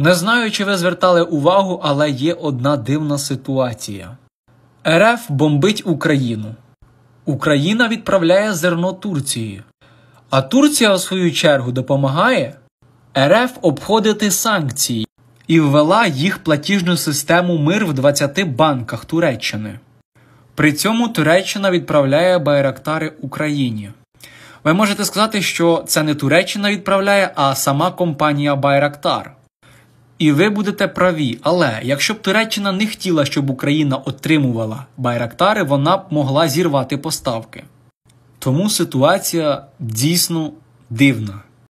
Не знаю, чи ви звертали увагу, але є одна дивна ситуація: РФ бомбить Україну. Україна відправляє зерно Турції. А Турція, у свою чергу, допомагає РФ обходити санкції і ввела їх платіжну систему мир в 20 банках Туреччини. При цьому Туреччина відправляє байрактари Україні. Ви можете сказати, що це не Туреччина відправляє, а сама компанія Байрактар. І ви будете праві. Але якщо б Туреччина не хотіла, щоб Україна отримувала байрактари, вона б могла зірвати поставки. Тому ситуація дійсно дивна.